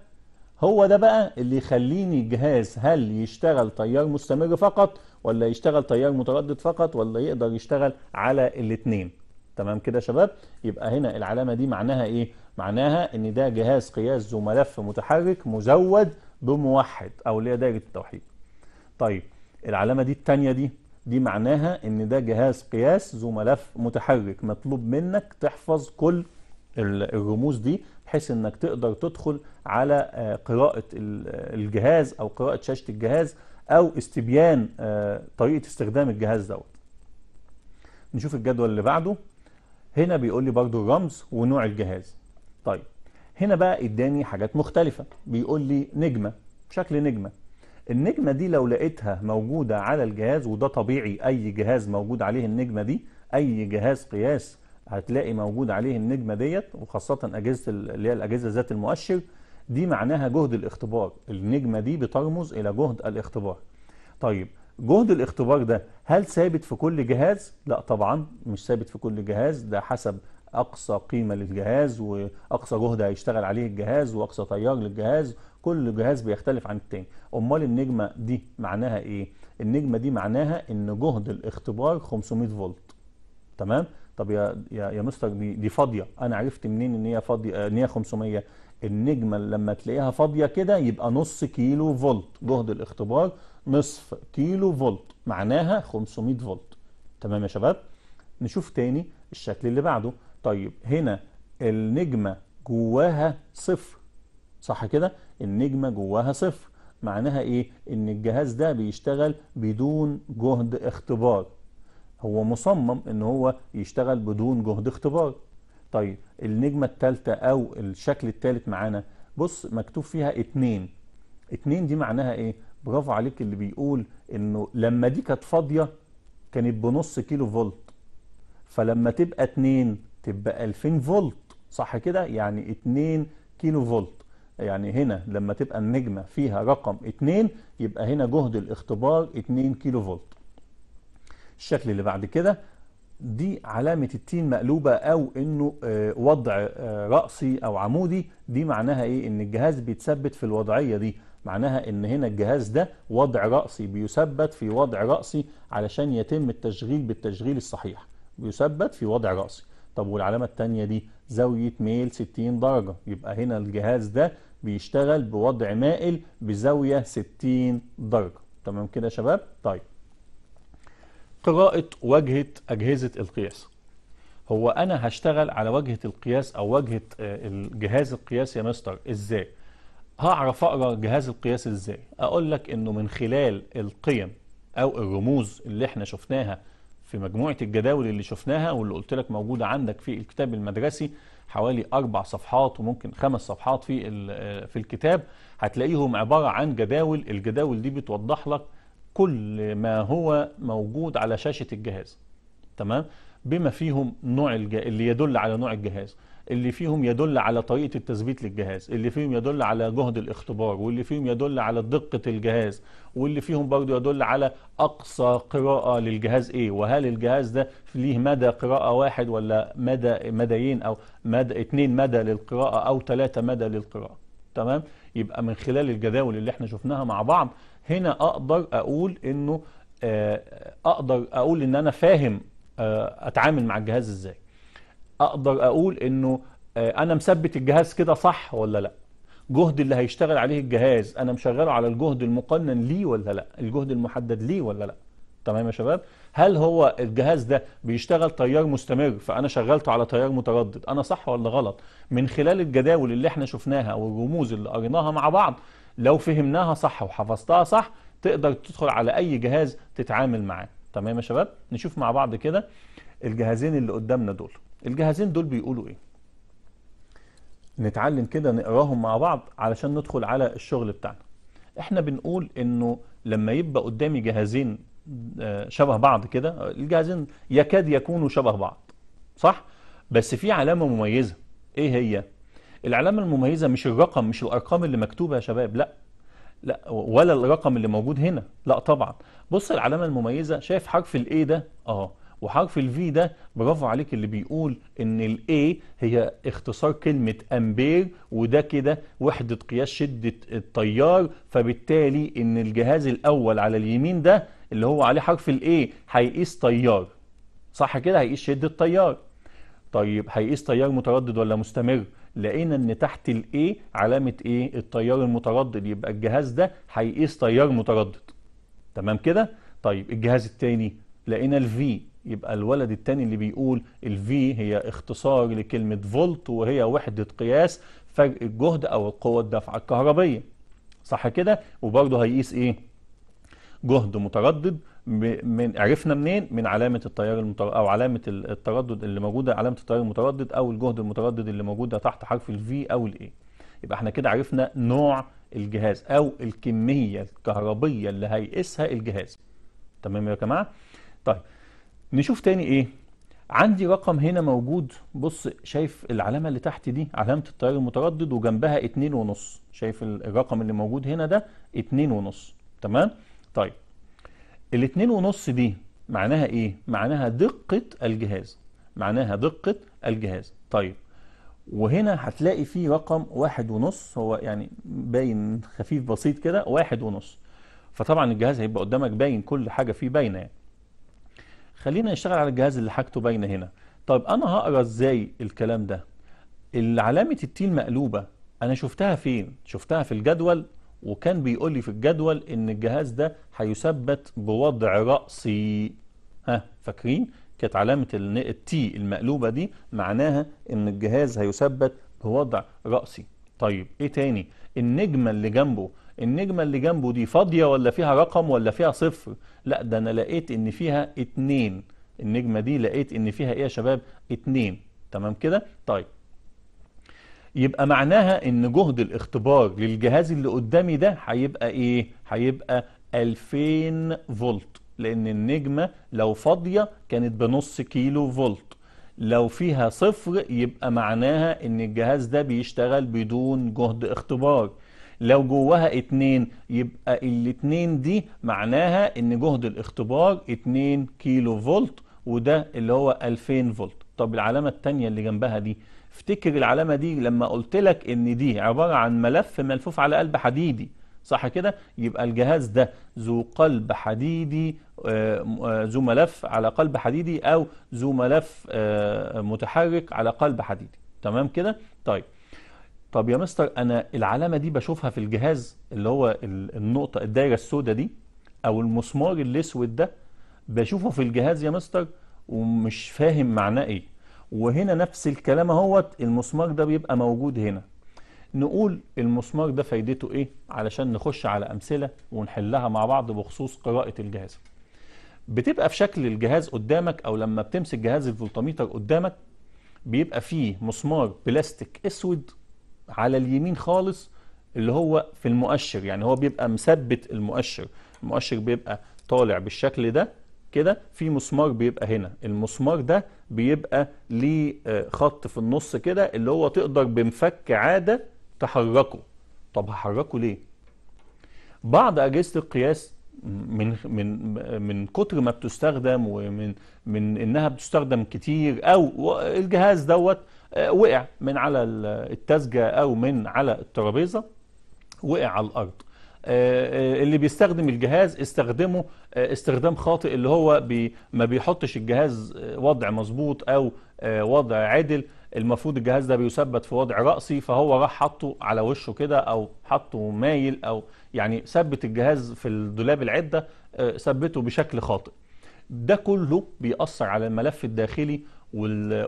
هو ده بقى اللي يخليني الجهاز هل يشتغل تيار مستمر فقط ولا يشتغل تيار متردد فقط ولا يقدر يشتغل على الاثنين تمام كده يا شباب يبقى هنا العلامة دي معناها ايه معناها ان ده جهاز قياس ذو ملف متحرك مزود بموحد او اللي هي دايرة التوحيد طيب العلامة دي التانية دي دي معناها ان ده جهاز قياس ذو ملف متحرك مطلوب منك تحفظ كل الرموز دي بحيث انك تقدر تدخل على آه، قراءة الجهاز او قراءة شاشة الجهاز او استبيان آه، طريقة استخدام الجهاز دوت نشوف الجدول اللي بعده هنا بيقول لي برضو الرمز ونوع الجهاز طيب هنا بقى اداني حاجات مختلفة بيقول لي نجمة شكل نجمة النجمة دي لو لقيتها موجودة على الجهاز وده طبيعي أي جهاز موجود عليه النجمة دي أي جهاز قياس هتلاقي موجود عليه النجمة ديت وخاصة أجهزة اللي هي الأجهزة ذات المؤشر دي معناها جهد الاختبار النجمة دي بترمز إلى جهد الاختبار طيب جهد الاختبار ده هل ثابت في كل جهاز؟ لا طبعا مش ثابت في كل جهاز ده حسب أقصى قيمة للجهاز وأقصى جهد هيشتغل عليه الجهاز وأقصى تيار للجهاز كل جهاز بيختلف عن التاني امال النجمه دي معناها ايه النجمه دي معناها ان جهد الاختبار 500 فولت تمام طب يا يا يا مستر دي, دي فاضيه انا عرفت منين ان هي فاضيه آه، ان هي 500 النجمه لما تلاقيها فاضيه كده يبقى نص كيلو فولت جهد الاختبار نصف كيلو فولت معناها 500 فولت تمام يا شباب نشوف تاني الشكل اللي بعده طيب هنا النجمه جواها صفر صح كده النجمة جواها صفر معناها ايه ان الجهاز ده بيشتغل بدون جهد اختبار هو مصمم ان هو يشتغل بدون جهد اختبار طيب النجمة الثالثة او الشكل الثالث معانا بص مكتوب فيها اتنين اتنين دي معناها ايه برافو عليك اللي بيقول انه لما دي كانت فاضية كانت بنص كيلو فولت فلما تبقى اتنين تبقى 2000 فولت صح كده يعني 2 كيلو فولت يعني هنا لما تبقى النجمة فيها رقم 2 يبقى هنا جهد الاختبار 2 كيلو فولت الشكل اللي بعد كده دي علامة التين مقلوبة او انه آه، وضع آه، رأسي او عمودي دي معناها ايه ان الجهاز بيتثبت في الوضعية دي معناها ان هنا الجهاز ده وضع رأسي بيثبت في وضع رأسي علشان يتم التشغيل بالتشغيل الصحيح بيثبت في وضع رأسي طب والعلامة التانية دي زاوية ميل 60 درجة يبقى هنا الجهاز ده بيشتغل بوضع مائل بزاوية 60 درجة تمام كده يا شباب طيب قراءة واجهة أجهزة القياس هو أنا هشتغل على واجهة القياس أو واجهة آه، الجهاز القياس يا مستر إزاي هعرف أقرأ جهاز القياس إزاي أقول لك إنه من خلال القيم أو الرموز اللي إحنا شفناها في مجموعة الجداول اللي شفناها واللي قلت لك موجودة عندك في الكتاب المدرسي حوالي أربع صفحات وممكن خمس صفحات في في الكتاب هتلاقيهم عبارة عن جداول الجداول دي بتوضح لك كل ما هو موجود على شاشة الجهاز تمام بما فيهم نوع الج... اللي يدل على نوع الجهاز اللي فيهم يدل على طريقة التثبيت للجهاز اللي فيهم يدل على جهد الاختبار واللي فيهم يدل على دقة الجهاز واللي فيهم برضو يدل على أقصى قراءة للجهاز إيه وهل الجهاز ده ليه مدى قراءة واحد ولا مدى مديين أو مدى اتنين مدى للقراءة أو ثلاثة مدى للقراءة تمام يبقى من خلال الجداول اللي احنا شفناها مع بعض هنا أقدر أقول إنه آه، أقدر أقول إن أنا فاهم آه، أتعامل مع الجهاز إزاي اقدر اقول انه آه، انا مثبت الجهاز كده صح ولا لا جهد اللي هيشتغل عليه الجهاز انا مشغله على الجهد المقنن ليه ولا لا الجهد المحدد ليه ولا لا تمام يا شباب هل هو الجهاز ده بيشتغل تيار مستمر فانا شغلته على تيار متردد انا صح ولا غلط من خلال الجداول اللي احنا شفناها او الرموز اللي قريناها مع بعض لو فهمناها صح وحفظتها صح تقدر تدخل على اي جهاز تتعامل معاه تمام يا شباب نشوف مع بعض كده الجهازين اللي قدامنا دول الجهازين دول بيقولوا ايه نتعلم كده نقراهم مع بعض علشان ندخل على الشغل بتاعنا احنا بنقول انه لما يبقى قدامي جهازين آه، شبه بعض كده الجهازين يكاد يكونوا شبه بعض صح بس في علامة مميزة ايه هي العلامة المميزة مش الرقم مش الارقام اللي مكتوبة يا شباب لا لا ولا الرقم اللي موجود هنا لا طبعا بص العلامة المميزة شايف حرف الايه ده اه وحرف الفي ده برافو عليك اللي بيقول ان الاي هي اختصار كلمة امبير وده كده وحدة قياس شدة التيار فبالتالي ان الجهاز الاول على اليمين ده اللي هو عليه حرف الاي هيقيس تيار صح كده هيقيس شدة تيار طيب هيقيس تيار متردد ولا مستمر لقينا ان تحت الاي علامة ايه التيار المتردد يبقى الجهاز ده هيقيس تيار متردد تمام كده طيب الجهاز الثاني لقينا الفي يبقى الولد الثاني اللي بيقول الفي هي اختصار لكلمة فولت وهي وحدة قياس فرق الجهد أو القوة الدافعة الكهربية صح كده وبرضه هيقيس إيه جهد متردد من عرفنا منين من علامة التيار المتردد أو علامة التردد اللي موجودة علامة التيار المتردد أو الجهد المتردد اللي موجودة تحت حرف الفي أو الاي يبقى احنا كده عرفنا نوع الجهاز أو الكمية الكهربية اللي هيقيسها الجهاز تمام يا جماعة طيب نشوف تاني ايه عندي رقم هنا موجود بص شايف العلامة اللي تحت دي علامة التيار المتردد وجنبها اتنين ونص شايف الرقم اللي موجود هنا ده اتنين ونص تمام طيب الاتنين ونص دي معناها ايه معناها دقة الجهاز معناها دقة الجهاز طيب وهنا هتلاقي فيه رقم واحد ونص هو يعني باين خفيف بسيط كده واحد ونص فطبعا الجهاز هيبقى قدامك باين كل حاجة فيه باينة يعني خلينا نشتغل على الجهاز اللي حاجته باينه هنا طيب انا هقرا ازاي الكلام ده العلامه التين المقلوبه انا شفتها فين شفتها في الجدول وكان بيقول لي في الجدول ان الجهاز ده هيثبت بوضع رأسي ها فاكرين كانت علامة التي المقلوبة دي معناها ان الجهاز هيثبت بوضع رأسي طيب ايه تاني النجمة اللي جنبه النجمة اللي جنبه دي فاضية ولا فيها رقم ولا فيها صفر لا ده أنا لقيت إن فيها اتنين النجمة دي لقيت إن فيها إيه يا شباب اتنين تمام كده طيب يبقى معناها إن جهد الاختبار للجهاز اللي قدامي ده هيبقى إيه هيبقى 2000 فولت لأن النجمة لو فاضية كانت بنص كيلو فولت لو فيها صفر يبقى معناها ان الجهاز ده بيشتغل بدون جهد اختبار لو جواها اتنين يبقى الاتنين دي معناها ان جهد الاختبار اتنين كيلو فولت وده اللي هو 2000 فولت طب العلامة التانية اللي جنبها دي افتكر العلامة دي لما قلت لك ان دي عبارة عن ملف ملفوف على قلب حديدي صح كده يبقى الجهاز ده ذو قلب حديدي آه، آه، ذو ملف على قلب حديدي او ذو ملف آه، متحرك على قلب حديدي تمام كده طيب طب يا مستر انا العلامه دي بشوفها في الجهاز اللي هو النقطه الدايره السوداء دي او المسمار الاسود ده بشوفه في الجهاز يا مستر ومش فاهم معناه ايه وهنا نفس الكلام اهوت المسمار ده بيبقى موجود هنا نقول المسمار ده فايدته ايه علشان نخش على امثله ونحلها مع بعض بخصوص قراءه الجهاز بتبقى في شكل الجهاز قدامك او لما بتمسك جهاز الفولتميتر قدامك بيبقى فيه مسمار بلاستيك اسود على اليمين خالص اللي هو في المؤشر يعني هو بيبقى مثبت المؤشر المؤشر بيبقى طالع بالشكل ده كده في مسمار بيبقى هنا المسمار ده بيبقى ليه آه، خط في النص كده اللي هو تقدر بمفك عادة تحركه طب هحركه ليه بعض أجهزة القياس من من من كتر ما بتستخدم ومن من انها بتستخدم كتير او الجهاز دوت آه، وقع من على التسجه او من على الترابيزه وقع على الارض آه، آه، اللي بيستخدم الجهاز استخدمه استخدام خاطئ اللي هو بي ما بيحطش الجهاز وضع مظبوط او وضع عادل المفروض الجهاز ده بيثبت في وضع رأسي فهو راح حطه على وشه كده أو حطه مايل أو يعني ثبت الجهاز في الدولاب العدة آه، ثبته بشكل خاطئ ده كله بيأثر على الملف الداخلي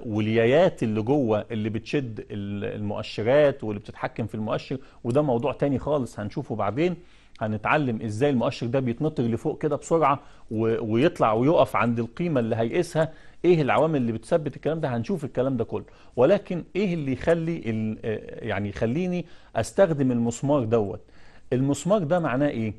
واليايات اللي جوه اللي بتشد المؤشرات واللي بتتحكم في المؤشر وده موضوع تاني خالص هنشوفه بعدين هنتعلم ازاي المؤشر ده بيتنطر لفوق كده بسرعه ويطلع ويقف عند القيمه اللي هيقيسها ايه العوامل اللي بتثبت الكلام ده هنشوف الكلام ده كله ولكن ايه اللي يخلي يعني يخليني استخدم المسمار دوت المسمار ده معناه ايه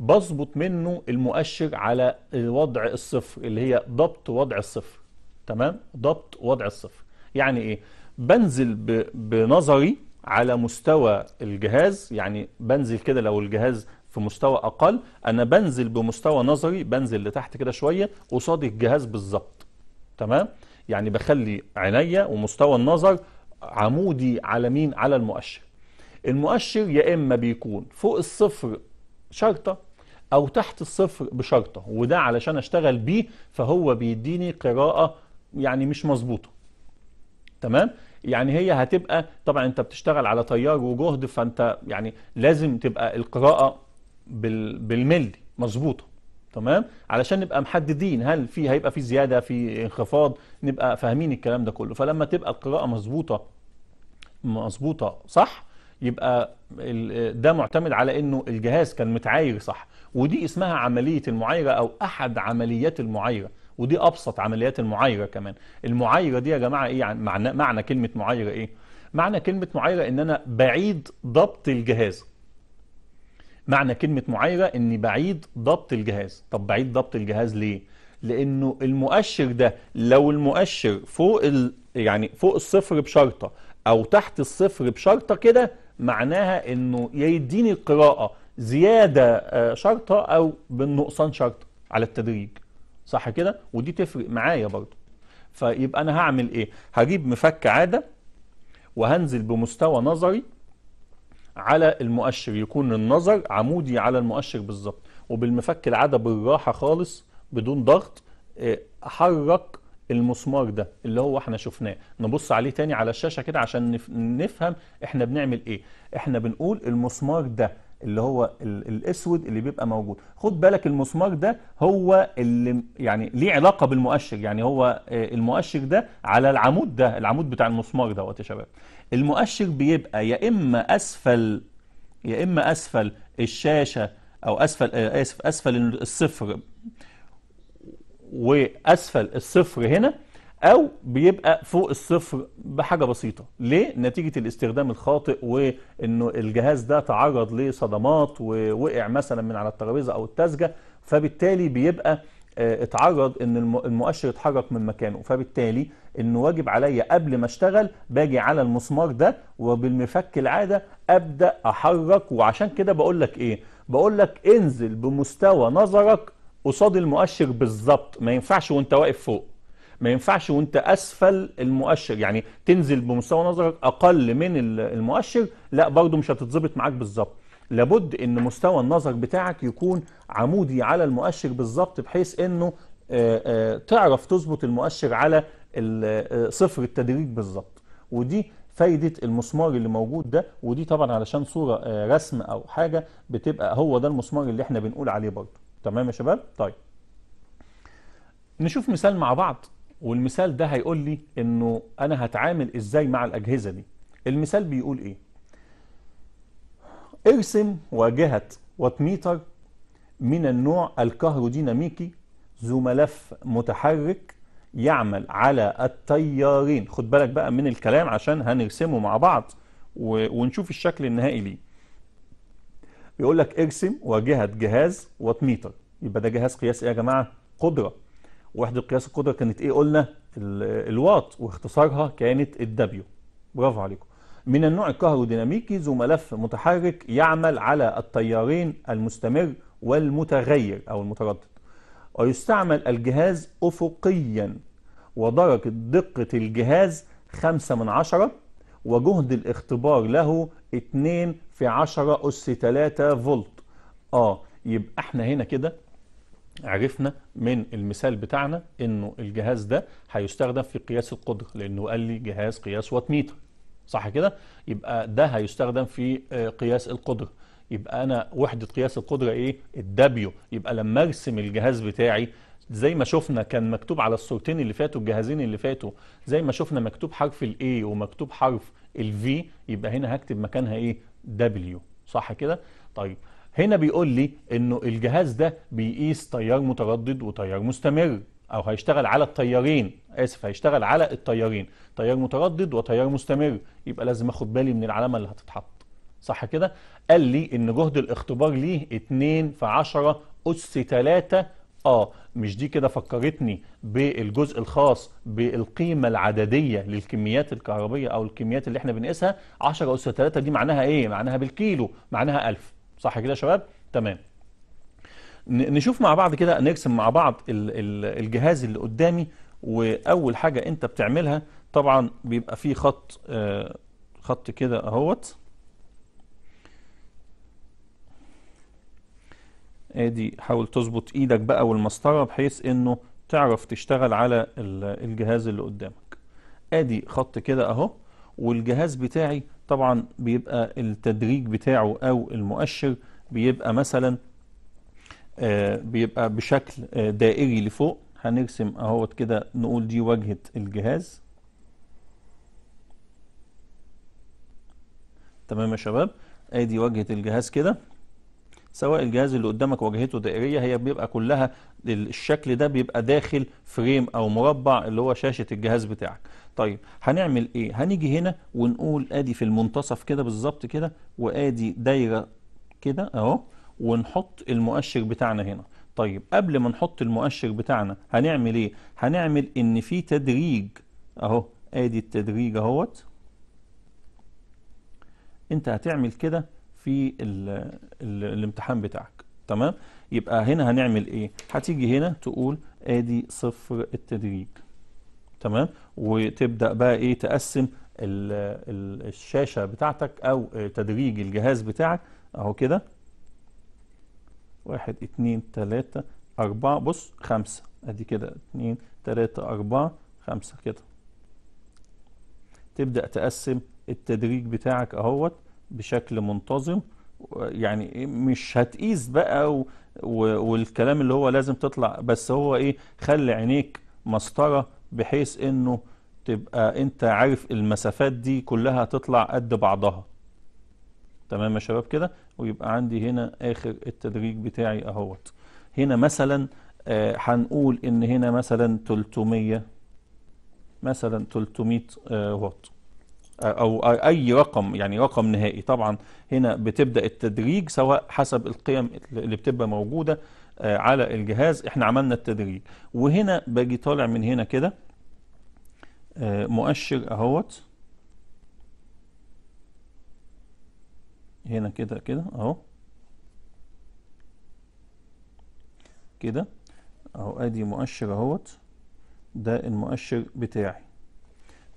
بظبط منه المؤشر على وضع الصفر اللي هي ضبط وضع الصفر تمام ضبط وضع الصفر يعني ايه بنزل بنظري على مستوى الجهاز يعني بنزل كده لو الجهاز في مستوى اقل انا بنزل بمستوى نظري بنزل لتحت كده شويه قصاد الجهاز بالظبط تمام يعني بخلي عينيا ومستوى النظر عمودي على مين على المؤشر المؤشر يا اما بيكون فوق الصفر شرطه او تحت الصفر بشرطه وده علشان اشتغل بيه فهو بيديني قراءه يعني مش مظبوطه تمام يعني هي هتبقى طبعا انت بتشتغل على تيار وجهد فانت يعني لازم تبقى القراءه بالملي مظبوطه تمام علشان نبقى محددين هل في هيبقى في زياده في انخفاض نبقى فاهمين الكلام ده كله فلما تبقى القراءه مظبوطه مظبوطه صح يبقى ده معتمد على انه الجهاز كان متعاير صح ودي اسمها عمليه المعايره او احد عمليات المعايره ودي ابسط عمليات المعايره كمان المعايره دي يا جماعه ايه يعني؟ معنى معنى كلمه معايره ايه معنى كلمه معايره ان انا بعيد ضبط الجهاز معنى كلمة معايرة اني بعيد ضبط الجهاز طب بعيد ضبط الجهاز ليه لانه المؤشر ده لو المؤشر فوق ال... يعني فوق الصفر بشرطة او تحت الصفر بشرطة كده معناها انه يا يديني القراءة زيادة آه، شرطة او بالنقصان شرطة على التدريج صح كده ودي تفرق معايا برضه فيبقى انا هعمل ايه هجيب مفك عادة وهنزل بمستوى نظري على المؤشر يكون النظر عمودي على المؤشر بالظبط وبالمفك العادة بالراحه خالص بدون ضغط آه، حرك المسمار ده اللي هو احنا شفناه نبص عليه تاني على الشاشه كده عشان نفهم احنا بنعمل ايه احنا بنقول المسمار ده اللي هو الاسود اللي بيبقى موجود خد بالك المسمار ده هو اللي يعني ليه علاقه بالمؤشر يعني هو آه، المؤشر ده على العمود ده العمود بتاع المسمار وقت يا شباب المؤشر بيبقى يا إما أسفل يا إما أسفل الشاشة أو أسفل آه، آسف أسفل الصفر وأسفل الصفر هنا أو بيبقى فوق الصفر بحاجة بسيطة ليه؟ نتيجة الاستخدام الخاطئ وإنه الجهاز ده تعرض لصدمات ووقع مثلا من على الترابيزة أو التزجة فبالتالي بيبقى آه، اتعرض ان المؤشر اتحرك من مكانه فبالتالي انه واجب عليا قبل ما اشتغل باجي على المسمار ده وبالمفك العاده ابدا احرك وعشان كده بقول لك ايه بقول لك انزل بمستوى نظرك قصاد المؤشر بالظبط ما ينفعش وانت واقف فوق ما ينفعش وانت اسفل المؤشر يعني تنزل بمستوى نظرك اقل من المؤشر لا برضه مش هتتظبط معاك بالظبط لابد ان مستوى النظر بتاعك يكون عمودي على المؤشر بالظبط بحيث انه آه، آه، تعرف تظبط المؤشر على آه، صفر التدريج بالظبط ودي فايدة المسمار اللي موجود ده ودي طبعا علشان صورة آه، رسم او حاجة بتبقى هو ده المسمار اللي احنا بنقول عليه برضه تمام يا شباب طيب نشوف مثال مع بعض والمثال ده هيقول لي انه انا هتعامل ازاي مع الاجهزة دي المثال بيقول ايه ارسم واجهة واتميتر من النوع الكهروديناميكي ذو ملف متحرك يعمل على التيارين خد بالك بقى من الكلام عشان هنرسمه مع بعض ونشوف الشكل النهائي ليه بيقول لك ارسم واجهة جهاز واتميتر يبقى ده جهاز قياس ايه يا جماعة قدرة وحدة قياس القدرة كانت ايه قلنا الواط واختصارها كانت الدبليو برافو عليكم من النوع الكهروديناميكي ذو ملف متحرك يعمل على التيارين المستمر والمتغير او المتردد ويستعمل الجهاز أفقيا ودرجة دقة الجهاز 5 من عشرة وجهد الاختبار له 2 في 10 أس 3 فولت آه يبقى احنا هنا كده عرفنا من المثال بتاعنا انه الجهاز ده هيستخدم في قياس القدرة لانه قال لي جهاز قياس وات ميتر صح كده يبقى ده هيستخدم في آه، قياس القدرة يبقى انا وحده قياس القدره ايه الدبليو يبقى لما ارسم الجهاز بتاعي زي ما شفنا كان مكتوب على الصورتين اللي فاتوا الجهازين اللي فاتوا زي ما شفنا مكتوب حرف الاي ومكتوب حرف الفي يبقى هنا هكتب مكانها ايه دبليو صح كده طيب هنا بيقول لي انه الجهاز ده بيقيس تيار متردد وتيار مستمر او هيشتغل على التيارين اسف هيشتغل على التيارين تيار متردد وتيار مستمر يبقى لازم اخد بالي من العلامه اللي هتتحط صح كده قال لي ان جهد الاختبار ليه 2 في 10 اس 3 اه مش دي كده فكرتني بالجزء الخاص بالقيمة العددية للكميات الكهربية او الكميات اللي احنا بنقيسها 10 اس 3 دي معناها ايه معناها بالكيلو معناها 1000 صح كده يا شباب تمام نشوف مع بعض كده نرسم مع بعض الجهاز اللي قدامي واول حاجة انت بتعملها طبعا بيبقى فيه خط آه، خط كده اهوت ادي حاول تظبط ايدك بقى والمسطره بحيث انه تعرف تشتغل على الجهاز اللي قدامك ادي خط كده اهو والجهاز بتاعي طبعا بيبقى التدريج بتاعه او المؤشر بيبقى مثلا آه، بيبقى بشكل آه، دائري لفوق هنرسم اهوت كده نقول دي واجهة الجهاز تمام يا شباب ادي واجهة الجهاز كده سواء الجهاز اللي قدامك واجهته دائريه هي بيبقى كلها الشكل ده بيبقى داخل فريم او مربع اللي هو شاشه الجهاز بتاعك طيب هنعمل ايه هنيجي هنا ونقول ادي في المنتصف كده بالظبط كده وادي دايره كده اهو ونحط المؤشر بتاعنا هنا طيب قبل ما نحط المؤشر بتاعنا هنعمل ايه هنعمل ان في تدريج اهو ادي التدريج اهوت انت هتعمل كده في الـ الـ الامتحان بتاعك تمام يبقى هنا هنعمل ايه هتيجي هنا تقول ادي صفر التدريج تمام وتبدا بقى ايه تقسم الـ الـ الشاشه بتاعتك او تدريج الجهاز بتاعك اهو كده واحد اتنين تلاتة أربعة بص خمسة أدي كده اتنين تلاتة أربعة خمسة كده تبدأ تقسم التدريج بتاعك أهوت بشكل منتظم يعني مش هتقيس بقى و... و... والكلام اللي هو لازم تطلع بس هو ايه خلي عينيك مسطره بحيث انه تبقى انت عارف المسافات دي كلها تطلع قد بعضها تمام يا شباب كده ويبقى عندي هنا اخر التدريج بتاعي اهوت هنا مثلا آه هنقول ان هنا مثلا 300 مثلا 300 آه واط او اي رقم يعني رقم نهائي طبعا هنا بتبدا التدريج سواء حسب القيم اللي بتبقى موجوده آه، على الجهاز احنا عملنا التدريج وهنا باجي طالع من هنا كده آه، مؤشر اهوت هنا كده كده اهو كده اهو ادي مؤشر اهوت ده المؤشر بتاعي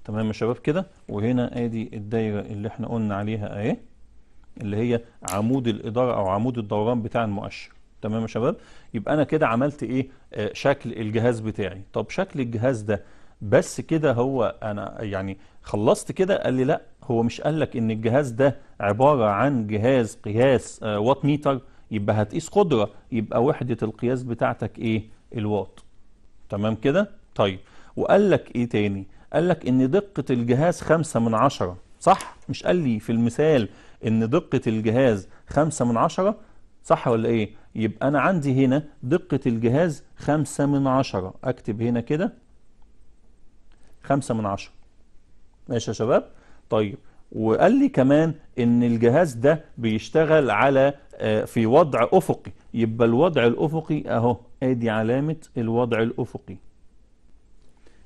تمام يا شباب كده وهنا ادي الدايره اللي احنا قلنا عليها اهي اللي هي عمود الاداره او عمود الدوران بتاع المؤشر تمام يا شباب يبقى انا كده عملت ايه آه شكل الجهاز بتاعي طب شكل الجهاز ده بس كده هو انا يعني خلصت كده قال لي لا هو مش قال لك ان الجهاز ده عباره عن جهاز قياس آه وات ميتر يبقى هتقيس قدره يبقى وحده القياس بتاعتك ايه الواط تمام كده طيب وقال لك ايه تاني قال لك ان دقة الجهاز خمسة من عشرة صح مش قال لي في المثال ان دقة الجهاز خمسة من عشرة صح ولا ايه يبقى انا عندي هنا دقة الجهاز خمسة من عشرة اكتب هنا كده خمسة من عشرة ماشي يا شباب طيب وقال لي كمان ان الجهاز ده بيشتغل على آه، في وضع افقي يبقى الوضع الافقي اهو ادي علامة الوضع الافقي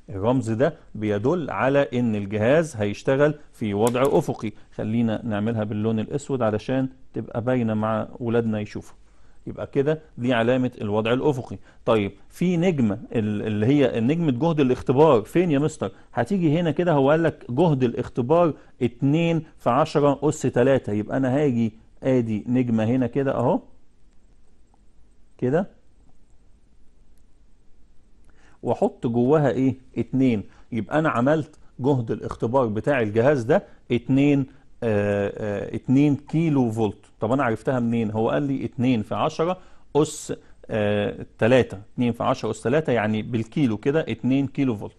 الرمز ده بيدل على ان الجهاز هيشتغل في وضع افقي خلينا نعملها باللون الاسود علشان تبقى باينه مع اولادنا يشوفوا يبقى كده دي علامه الوضع الافقي طيب في نجمه اللي هي نجمه جهد الاختبار فين يا مستر هتيجي هنا كده هو قال لك جهد الاختبار 2 في 10 اس 3 يبقى انا هاجي ادي نجمه هنا كده اهو كده واحط جواها ايه اتنين يبقى انا عملت جهد الاختبار بتاع الجهاز ده اتنين اه اه اتنين كيلو فولت طب انا عرفتها منين هو قال لي اتنين في عشرة اس اه تلاتة اتنين في عشرة اس تلاتة يعني بالكيلو كده اتنين كيلو فولت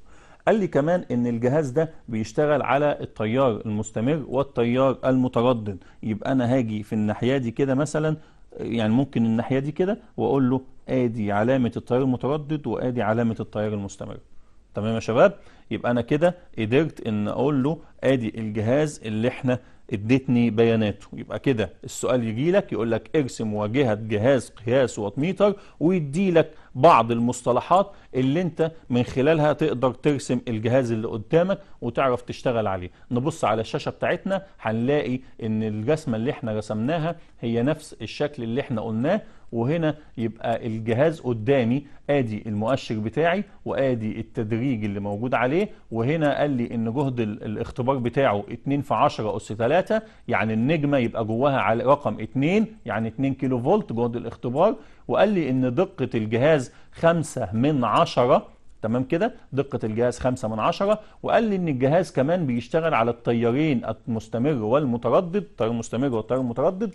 قال لي كمان ان الجهاز ده بيشتغل على التيار المستمر والتيار المتردد يبقى انا هاجي في الناحية دي كده مثلا يعني ممكن الناحية دي كده وأقول له آدي علامة التيار المتردد وآدي علامة التيار المستمر تمام يا شباب يبقى أنا كده قدرت إن أقول له آدي الجهاز اللي إحنا اديتني بياناته يبقى كده السؤال يجي لك يقول لك ارسم واجهه جهاز قياس واتميتر ويدي لك بعض المصطلحات اللي انت من خلالها تقدر ترسم الجهاز اللي قدامك وتعرف تشتغل عليه نبص على الشاشه بتاعتنا هنلاقي ان الرسمه اللي احنا رسمناها هي نفس الشكل اللي احنا قلناه وهنا يبقى الجهاز قدامي ادي المؤشر بتاعي وادي التدريج اللي موجود عليه وهنا قال لي ان جهد الاختبار بتاعه 2 في 10 اس 3 يعني النجمه يبقى جواها على رقم 2 يعني 2 كيلو فولت جهد الاختبار وقال لي ان دقه الجهاز 5 من 10 تمام كده دقة الجهاز 5 من 10 وقال لي ان الجهاز كمان بيشتغل على التيارين المستمر والمتردد التيار المستمر والتيار المتردد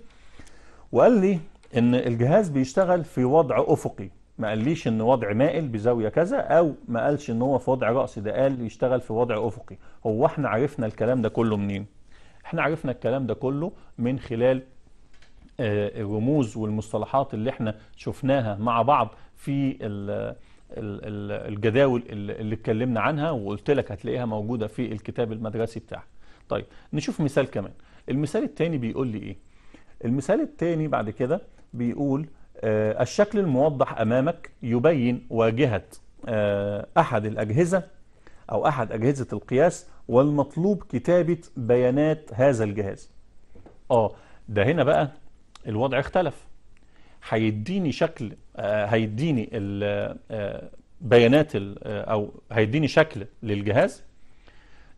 وقال لي ان الجهاز بيشتغل في وضع افقي ما قاليش ان وضع مائل بزاويه كذا او ما قالش ان هو في وضع راسي ده قال يشتغل في وضع افقي هو احنا عرفنا الكلام ده كله منين احنا عرفنا الكلام ده كله من خلال آه، الرموز والمصطلحات اللي احنا شفناها مع بعض في الجداول اللي اتكلمنا عنها وقلت لك هتلاقيها موجوده في الكتاب المدرسي بتاعك طيب نشوف مثال كمان المثال الثاني بيقول لي ايه المثال الثاني بعد كده بيقول آه، الشكل الموضح أمامك يبين واجهة آه، أحد الأجهزة أو أحد أجهزة القياس والمطلوب كتابة بيانات هذا الجهاز آه ده هنا بقى الوضع اختلف هيديني شكل آه، هيديني بيانات أو هيديني شكل للجهاز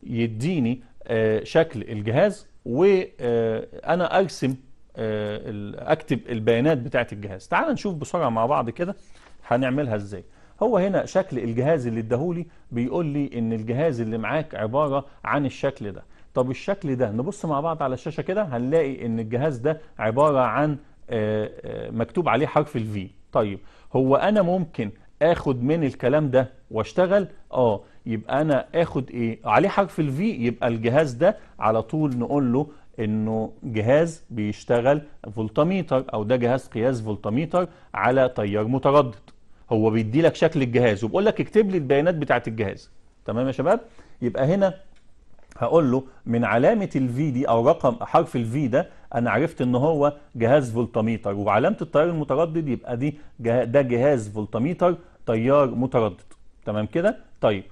يديني شكل الجهاز وأنا أرسم آه، اكتب البيانات بتاعه الجهاز تعال نشوف بسرعه مع بعض كده هنعملها ازاي هو هنا شكل الجهاز اللي اداهولي بيقول لي ان الجهاز اللي معاك عباره عن الشكل ده طب الشكل ده نبص مع بعض على الشاشه كده هنلاقي ان الجهاز ده عباره عن آه، آه، مكتوب عليه حرف الفي طيب هو انا ممكن اخد من الكلام ده واشتغل اه يبقى انا اخد ايه عليه حرف الفي يبقى الجهاز ده على طول نقول له انه جهاز بيشتغل فولتاميتر او ده جهاز قياس فولتاميتر على تيار متردد هو بيدي لك شكل الجهاز وبقول لك اكتب لي البيانات بتاعه الجهاز تمام يا شباب يبقى هنا هقول له من علامه الفي دي او رقم حرف الفي ده انا عرفت ان هو جهاز فولتاميتر وعلامه التيار المتردد يبقى دي جه... ده جهاز فولتاميتر تيار متردد تمام كده طيب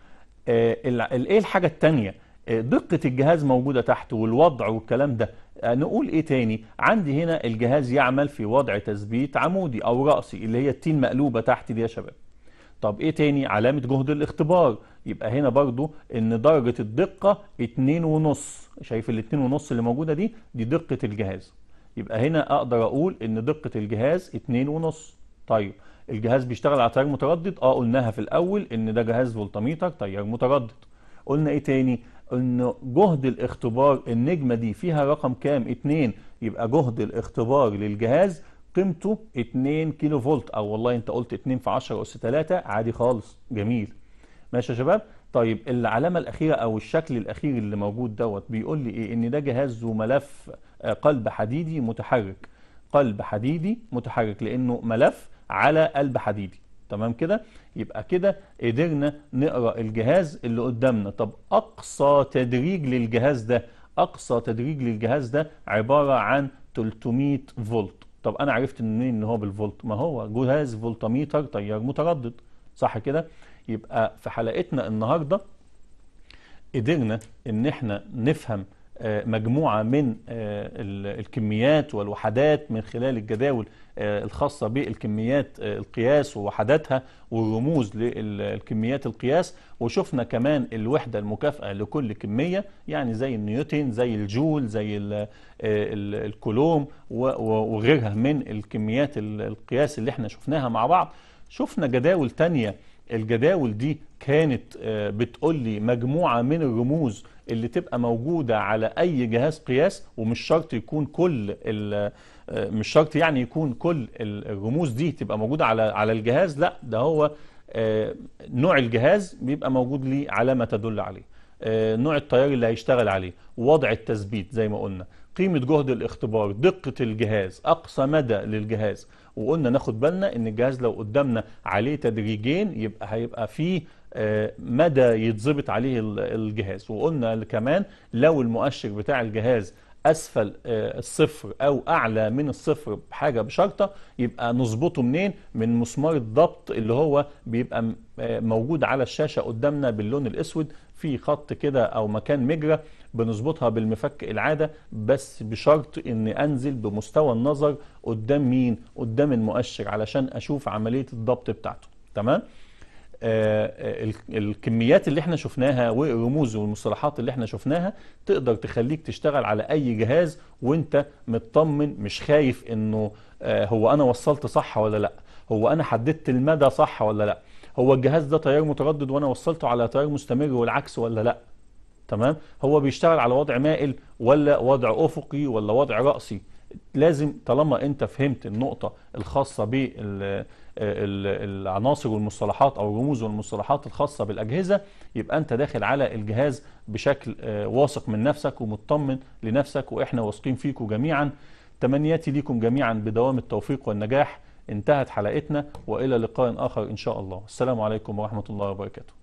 آه ال... ايه الحاجه الثانيه دقة الجهاز موجودة تحت والوضع والكلام ده آه، نقول ايه تاني عندي هنا الجهاز يعمل في وضع تثبيت عمودي او رأسي اللي هي التين مقلوبة تحت دي يا شباب طب ايه تاني علامة جهد الاختبار يبقى هنا برضو ان درجة الدقة اتنين ونص شايف الاتنين ونص اللي موجودة دي دي دقة الجهاز يبقى هنا اقدر اقول ان دقة الجهاز اتنين ونص طيب الجهاز بيشتغل على تيار متردد اه قلناها في الاول ان ده جهاز فولتميتر تيار متردد قلنا ايه تاني ان جهد الاختبار النجمه دي فيها رقم كام 2 يبقى جهد الاختبار للجهاز قيمته 2 كيلو فولت او والله انت قلت 2 في 10 اس 3 عادي خالص جميل ماشي يا شباب طيب العلامه الاخيره او الشكل الاخير اللي موجود دوت بيقول لي ايه ان ده جهاز ذو ملف آه، قلب حديدي متحرك قلب حديدي متحرك لانه ملف على قلب حديدي تمام كده يبقى كده قدرنا نقرا الجهاز اللي قدامنا طب اقصى تدريج للجهاز ده اقصى تدريج للجهاز ده عباره عن 300 فولت طب انا عرفت منين ان هو بالفولت ما هو جهاز فولتميتر تيار متردد صح كده يبقى في حلقتنا النهارده قدرنا ان احنا نفهم آه، مجموعة من آه، الكميات والوحدات من خلال الجداول آه، الخاصة بالكميات القياس ووحداتها والرموز للكميات القياس وشفنا كمان الوحدة المكافئة لكل كمية يعني زي النيوتن زي الجول زي الكولوم وغيرها من الكميات القياس اللي احنا شفناها مع بعض شفنا جداول تانية الجداول دي كانت آه، بتقول لي مجموعة من الرموز اللي تبقى موجودة على أي جهاز قياس ومش شرط يكون كل آه، مش شرط يعني يكون كل الرموز دي تبقى موجودة على على الجهاز لا ده هو آه، نوع الجهاز بيبقى موجود لي علامة تدل عليه نوع التيار اللي هيشتغل عليه وضع التثبيت زي ما قلنا قيمة جهد الاختبار دقة الجهاز أقصى مدى للجهاز وقلنا ناخد بالنا ان الجهاز لو قدامنا عليه تدريجين يبقى هيبقى فيه آه، مدى يتظبط عليه الجهاز وقلنا كمان لو المؤشر بتاع الجهاز اسفل آه، الصفر او اعلى من الصفر بحاجه بشرطه يبقى نظبطه منين من مسمار الضبط اللي هو بيبقى آه، موجود على الشاشه قدامنا باللون الاسود في خط كده او مكان مجرى بنظبطها بالمفك العادة بس بشرط ان انزل بمستوى النظر قدام مين قدام المؤشر علشان اشوف عملية الضبط بتاعته تمام آه, آه، الكميات اللي احنا شفناها والرموز والمصطلحات اللي احنا شفناها تقدر تخليك تشتغل على اي جهاز وانت مطمن مش خايف انه آه هو انا وصلت صح ولا لا هو انا حددت المدى صح ولا لا هو الجهاز ده تيار متردد وانا وصلته على تيار مستمر والعكس ولا لا تمام هو بيشتغل على وضع مائل ولا وضع افقي ولا وضع راسي لازم طالما انت فهمت النقطه الخاصه بال العناصر والمصطلحات او الرموز والمصطلحات الخاصه بالاجهزه يبقى انت داخل على الجهاز بشكل آه، واثق من نفسك ومطمن لنفسك واحنا واثقين فيكم جميعا تمنياتي ليكم جميعا بدوام التوفيق والنجاح انتهت حلقتنا والى لقاء اخر ان شاء الله السلام عليكم ورحمه الله وبركاته